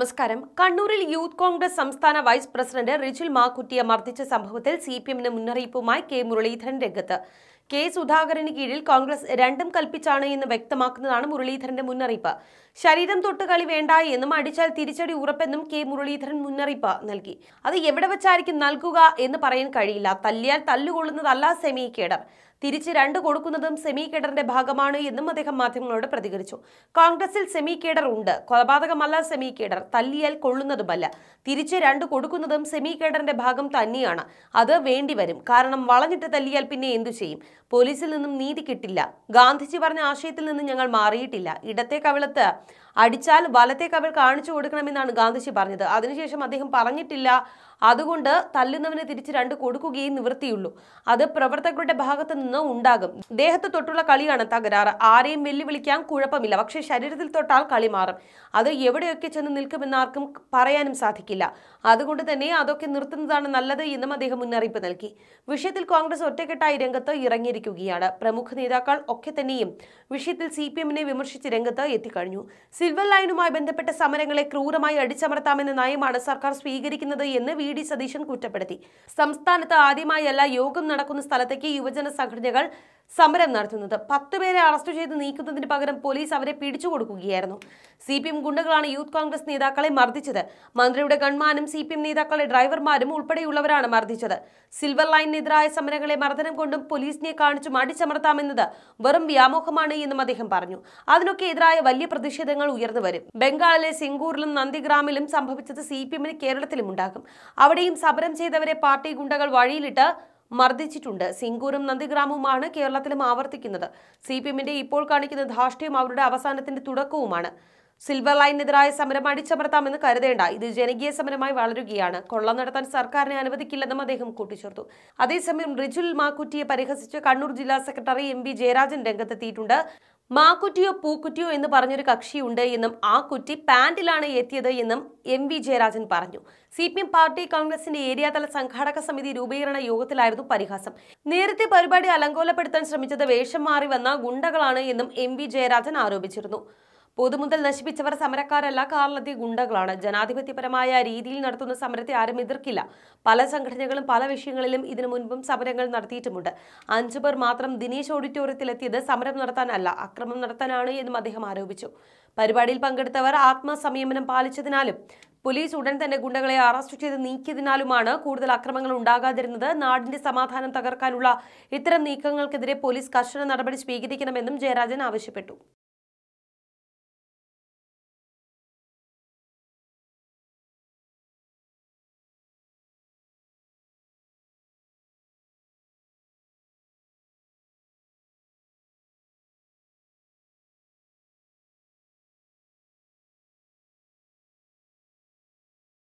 നമസ്കാരം കണ്ണൂരിൽ യൂത്ത് കോൺഗ്രസ് സംസ്ഥാന വൈസ് പ്രസിഡന്റ് റിജിൽ മാക്കുട്ടിയെ മർദ്ദിച്ച സംഭവത്തിൽ സി പി എമ്മിന് മുന്നറിയിപ്പുമായി കെ മുരളീധരൻ രംഗത്ത് കെ സുധാകരന് കീഴിൽ കോൺഗ്രസ് രണ്ടും കൽപ്പിച്ചാണ് എന്ന് വ്യക്തമാക്കുന്നതാണ് മുരളീധരന്റെ മുന്നറിയിപ്പ് ശരീരം തൊട്ട് കളി വേണ്ട എന്നും അടിച്ചാൽ തിരിച്ചടി ഉറപ്പെന്നും കെ മുരളീധരൻ മുന്നറിയിപ്പ് നൽകി അത് എവിടെ വെച്ചായിരിക്കും നൽകുക എന്ന് പറയാൻ കഴിയില്ല തല്ലിയാൽ തല്ലുകൊള്ളുന്നതല്ല സെമി കേഡർ തിരിച്ച് രണ്ട് കൊടുക്കുന്നതും സെമി കേഡറിന്റെ ഭാഗമാണ് എന്നും അദ്ദേഹം മാധ്യമങ്ങളോട് പ്രതികരിച്ചു കോൺഗ്രസിൽ സെമി കേഡർ ഉണ്ട് കൊലപാതകമല്ല സെമി കേഡർ തല്ലിയാൽ കൊള്ളുന്നതുമല്ല തിരിച്ച് രണ്ട് കൊടുക്കുന്നതും സെമി കേഡറിന്റെ ഭാഗം തന്നെയാണ് അത് വേണ്ടിവരും കാരണം വളഞ്ഞിട്ട് തല്ലിയാൽ പിന്നെ എന്തു ചെയ്യും പോലീസിൽ നിന്നും നീതി കിട്ടില്ല ഗാന്ധിജി പറഞ്ഞ ആശയത്തിൽ നിന്ന് ഞങ്ങൾ മാറിയിട്ടില്ല ഇടത്തെ കവിളത്ത് അടിച്ചാൽ വലത്തേക്ക് അവർ കാണിച്ചു കൊടുക്കണമെന്നാണ് ഗാന്ധിജി പറഞ്ഞത് അതിനുശേഷം അദ്ദേഹം പറഞ്ഞിട്ടില്ല അതുകൊണ്ട് തല്ലുന്നവന് തിരിച്ച് രണ്ട് കൊടുക്കുകയും നിവൃത്തിയുള്ളൂ അത് പ്രവർത്തകരുടെ ഭാഗത്തു നിന്ന് ഉണ്ടാകും ദേഹത്ത് തൊട്ടുള്ള കളിയാണ് തകരാറ് ആരെയും വെല്ലുവിളിക്കാൻ കുഴപ്പമില്ല പക്ഷേ ശരീരത്തിൽ തൊട്ടാൽ കളി മാറും അത് എവിടെയൊക്കെ ചെന്ന് നിൽക്കുമെന്നാർക്കും ആർക്കും പറയാനും സാധിക്കില്ല അതുകൊണ്ട് തന്നെ അതൊക്കെ നിർത്തുന്നതാണ് നല്ലത് എന്നും അദ്ദേഹം മുന്നറിയിപ്പ് നൽകി വിഷയത്തിൽ കോൺഗ്രസ് ഒറ്റക്കെട്ടായി രംഗത്ത് ഇറങ്ങിയിരിക്കുകയാണ് പ്രമുഖ നേതാക്കൾ ഒക്കെ തന്നെയും വിഷയത്തിൽ സി പി എമ്മിനെ വിമർശിച്ച് രംഗത്ത് എത്തിക്കഴിഞ്ഞു സിൽവർ ലൈനുമായി ബന്ധപ്പെട്ട സമരങ്ങളെ ക്രൂരമായി അടിച്ചമർത്താമെന്ന നയമാണ് സർക്കാർ സ്വീകരിക്കുന്നത് എന്ന് വി ഡി സതീശൻ കുറ്റപ്പെടുത്തി സംസ്ഥാനത്ത് ആദ്യമായല്ല യോഗം നടക്കുന്ന സ്ഥലത്തേക്ക് യുവജന സംഘടനകൾ സമരം നടത്തുന്നത് പത്ത് പേരെ അറസ്റ്റ് ചെയ്ത് നീക്കുന്നതിന് പകരം പോലീസ് അവരെ പിടിച്ചുകൊടുക്കുകയായിരുന്നു സി പി എം ഗുണ്ടകളാണ് യൂത്ത് കോൺഗ്രസ് നേതാക്കളെ മർദ്ദിച്ചത് മന്ത്രിയുടെ ഗൺമാനും സി പി എം നേതാക്കളുടെ ഡ്രൈവർമാരും ഉൾപ്പെടെയുള്ളവരാണ് മർദ്ദിച്ചത് സിൽവർ ലൈനിനെതിരായ സമരങ്ങളെ മർദ്ദനം കൊണ്ടും പോലീസിനെ കാണിച്ചും അടിച്ചമർത്താമെന്നത് വെറും വ്യാമോഹമാണ് എന്നും അദ്ദേഹം പറഞ്ഞു അതിനൊക്കെ എതിരായ വലിയ പ്രതിഷേധങ്ങൾ ഉയർന്നു വരും ബംഗാളിലെ സിംഗൂറിലും നന്ദിഗ്രാമിലും സംഭവിച്ചത് സി പി എമ്മിന് കേരളത്തിലും ഉണ്ടാകും അവിടെയും സമരം ചെയ്തവരെ പാർട്ടി ഗുണ്ടകൾ വഴിയിലിട്ട് മർദ്ദിച്ചിട്ടുണ്ട് സിംഗൂരും നന്ദിഗ്രാമവുമാണ് കേരളത്തിലും ആവർത്തിക്കുന്നത് സി പി എമ്മിന്റെ ഇപ്പോൾ കാണിക്കുന്ന ധാർഷ്ട്യം അവരുടെ അവസാനത്തിന്റെ തുടക്കവുമാണ് സിൽവർ ലൈനെതിരായ സമരം അടിച്ചമർത്താമെന്ന് കരുതേണ്ട ഇത് ജനകീയ സമരമായി വളരുകയാണ് കൊള്ള നടത്താൻ സർക്കാരിനെ അനുവദിക്കില്ലെന്നും അദ്ദേഹം കൂട്ടിച്ചേർത്തു അതേസമയം റിജുൽ മാക്കുറ്റിയെ പരിഹസിച്ച് കണ്ണൂർ ജില്ലാ സെക്രട്ടറി എം പി ജയരാജൻ രംഗത്തെത്തിയിട്ടുണ്ട് മാക്കുറ്റിയോ പൂക്കുറ്റിയോ എന്ന് പറഞ്ഞൊരു കക്ഷിയുണ്ട് എന്നും ആ കുറ്റി പാൻറിലാണ് എത്തിയത് എന്നും എം വി ജയരാജൻ പറഞ്ഞു സി പി എം പാർട്ടി കോൺഗ്രസിന്റെ ഏരിയാതല സംഘാടക സമിതി രൂപീകരണ യോഗത്തിലായിരുന്നു പരിഹാസം നേരത്തെ പരിപാടി അലങ്കോലപ്പെടുത്താൻ ശ്രമിച്ചത് വേഷം മാറി വന്ന ഗുണ്ടകളാണ് എന്നും എം വി ജയരാജൻ ആരോപിച്ചിരുന്നു പൊതുമുതൽ നശിപ്പിച്ചവർ സമരക്കാരല്ല കാർലത്തി ഗുണ്ടകളാണ് ജനാധിപത്യപരമായ രീതിയിൽ നടത്തുന്ന സമരത്തെ ആരും എതിർക്കില്ല പല സംഘടനകളും പല വിഷയങ്ങളിലും ഇതിനു മുൻപും സമരങ്ങൾ നടത്തിയിട്ടുമുണ്ട് അഞ്ചു പേർ മാത്രം ദിനേശ് ഓഡിറ്റോറിയത്തിലെത്തിയത് സമരം നടത്താനല്ല അക്രമം നടത്താനാണ് എന്നും അദ്ദേഹം ആരോപിച്ചു പരിപാടിയിൽ പങ്കെടുത്തവർ ആത്മസംയമനം പാലിച്ചതിനാലും പോലീസ് ഉടൻ തന്നെ ഗുണ്ടകളെ അറസ്റ്റ് ചെയ്ത് നീക്കിയതിനാലുമാണ് കൂടുതൽ അക്രമങ്ങൾ ഉണ്ടാകാതിരുന്നത് നാടിന്റെ സമാധാനം തകർക്കാനുള്ള ഇത്തരം നീക്കങ്ങൾക്കെതിരെ പോലീസ് കർശന നടപടി സ്വീകരിക്കണമെന്നും ജയരാജൻ ആവശ്യപ്പെട്ടു